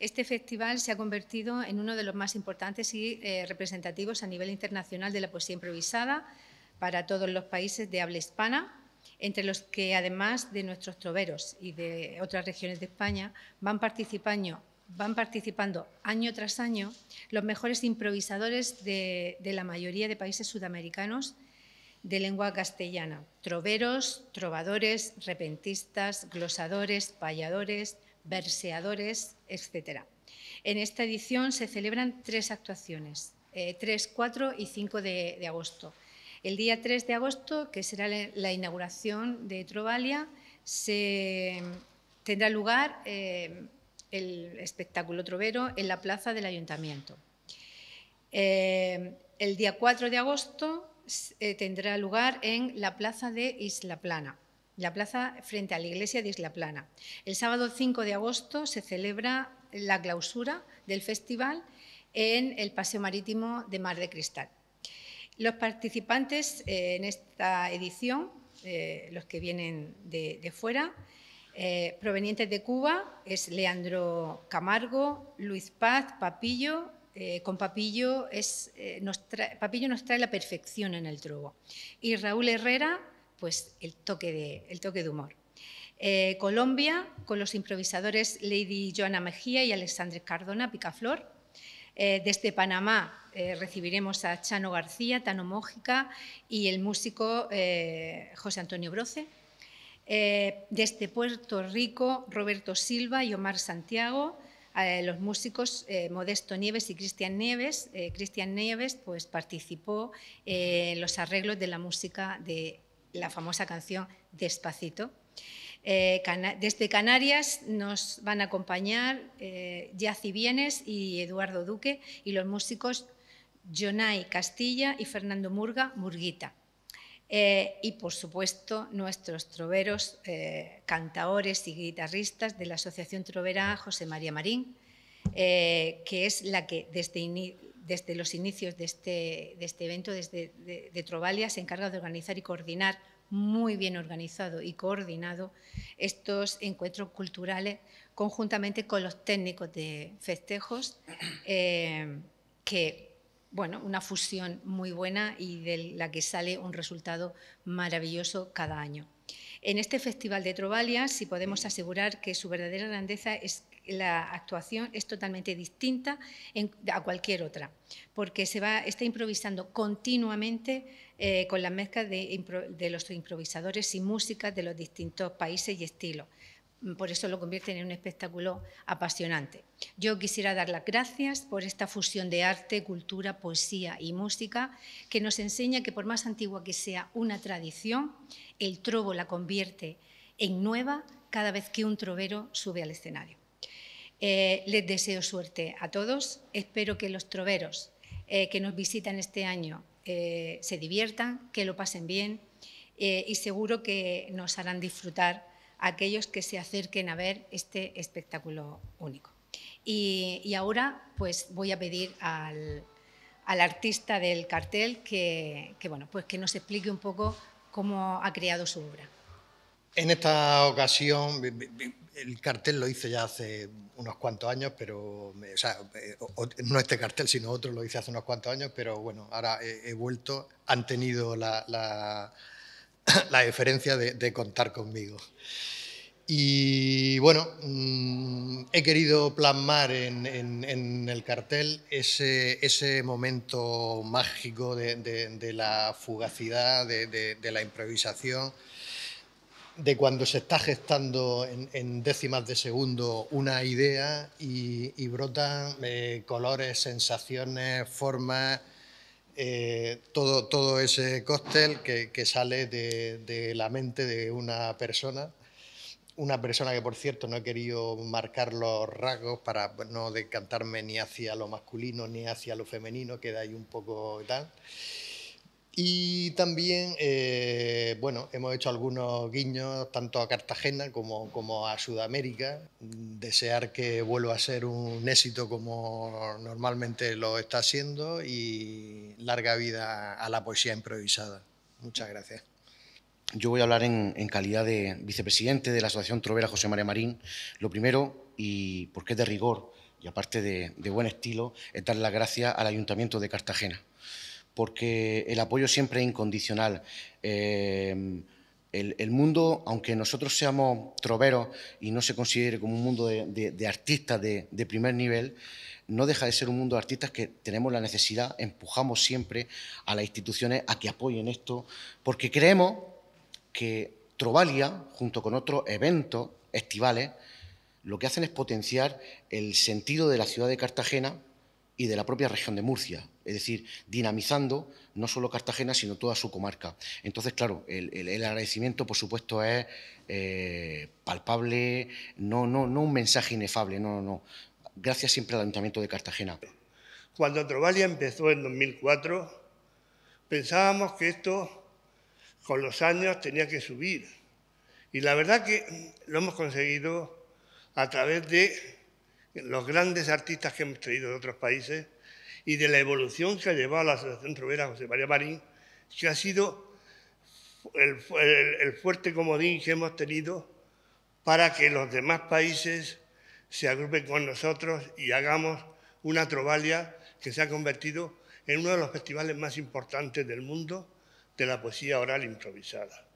Este festival se ha convertido en uno de los más importantes y eh, representativos a nivel internacional de la poesía improvisada para todos los países de habla hispana, entre los que además de nuestros troveros y de otras regiones de España van participando, año tras año los mejores improvisadores de, de la mayoría de países sudamericanos de lengua castellana, troveros, trovadores, repentistas, glosadores, payadores, verseadores, etc. En esta edición se celebran tres actuaciones, 3, eh, 4 y 5 de, agosto. El día 3 de agosto, que será la, inauguración de Trovalia, se tendrá lugar eh, el espectáculo trovero en la plaza del ayuntamiento. Eh, el día 4 de agosto tendrá lugar en la plaza de Isla Plana la plaza frente a la iglesia de Isla Plana. El sábado 5 de agosto se celebra la clausura del festival en el Paseo Marítimo de Mar de Cristal. Los participantes eh, en esta edición, eh, los que vienen de, fuera, eh, provenientes de Cuba, es Leandro Camargo, Luis Paz, Papillo. con Papillo, es, nos Papillo nos trae la perfección en el trobo. Y Raúl Herrera pues el toque de, el toque de humor. Eh, Colombia, con los improvisadores Lady Joana Mejía y Alexandre Cardona, Picaflor. Eh, desde Panamá eh, recibiremos a Chano García, Tano Mójica y el músico José Antonio Broce. desde Puerto Rico, Roberto Silva y Omar Santiago. los músicos Modesto Nieves y Cristian Nieves. Cristian Nieves pues, participó en los arreglos de la música de la famosa canción Despacito. Eh, desde Canarias nos van a acompañar eh, Bienes y Eduardo Duque y los músicos Jonay Castilla y Fernando Murga Murguita. Eh, y por supuesto nuestros troveros, eh, cantaores y guitarristas de la Asociación Trovera José María Marín, que es la que desde, desde los inicios de este, este evento, desde de, Trovalia, se encarga de organizar y coordinar muy bien organizado y coordinado estos encuentros culturales conjuntamente con los técnicos de festejos eh, que bueno, una fusión muy buena y de la que sale un resultado maravilloso cada año. En este Festival de trobalia si podemos asegurar que su verdadera grandeza es la actuación es totalmente distinta a cualquier otra, porque se está improvisando continuamente eh, con la mezcla de, de, los improvisadores y música de los distintos países y estilos por eso lo convierten en un espectáculo apasionante. Yo quisiera dar las gracias por esta fusión de arte, cultura, poesía y música que nos enseña que por más antigua que sea una tradición, el trobo la convierte en nueva cada vez que un trovero sube al escenario. Eh, les deseo suerte a todos, espero que los troveros eh, que nos visitan este año eh, se diviertan, que lo pasen bien y seguro que nos harán disfrutar aquellos que se acerquen a ver este espectáculo único. Y, ahora pues voy a pedir al, artista del cartel que, bueno, pues que nos explique un poco cómo ha creado su obra. En esta ocasión, el cartel lo hice ya hace unos cuantos años, pero, eh, no este cartel, sino otro lo hice hace unos cuantos años, pero bueno, ahora he, vuelto, han tenido la la diferencia de, contar conmigo. Y bueno, mm, he querido plasmar en, el cartel ese, momento mágico de, la fugacidad, de, la improvisación, de cuando se está gestando en, décimas de segundo una idea y, y brotan eh, colores, sensaciones, formas eh, todo, todo ese cóctel que, sale de, la mente de una persona. Una persona que, por cierto, no he querido marcar los rasgos para pues, no decantarme ni hacia lo masculino ni hacia lo femenino, queda ahí un poco tal. Y también, eh, bueno, hemos hecho algunos guiños tanto a Cartagena como, a Sudamérica. Desear que vuelva a ser un éxito como normalmente lo está siendo y larga vida a la poesía improvisada. Muchas gracias. Yo voy a hablar en, calidad de vicepresidente de la Asociación Trovera José María Marín. Lo primero, y porque es de rigor y aparte de, de buen estilo, es dar las gracias al Ayuntamiento de Cartagena porque el apoyo siempre es incondicional. Em, el, mundo, aunque nosotros seamos troveros y no se considere como un mundo de, artistas de, de, primer nivel, no deja de ser un mundo de artistas que tenemos la necesidad, empujamos siempre a las instituciones a que apoyen esto, porque creemos que Trovalia, junto con otros eventos estivales, lo que hacen es potenciar el sentido de la ciudad de Cartagena y de la propia región de Murcia, es decir, dinamizando no solo Cartagena, sino toda su comarca. Entonces, claro, el, agradecimiento, por supuesto, es eh, palpable, no, no, no un mensaje inefable, no, no, no. Gracias siempre al Ayuntamiento de Cartagena. Cuando Trovalia empezó en 2004, pensábamos que esto con los años tenía que subir. Y la verdad que lo hemos conseguido a través de los grandes artistas que hemos traído de otros países y de la evolución que ha llevado la Asociación Trovera José María Marín, que ha sido el, fuerte comodín que hemos tenido para que los demás países se agrupen con nosotros y hagamos una trovalia que se ha convertido en uno de los festivales más importantes del mundo de la poesía oral improvisada.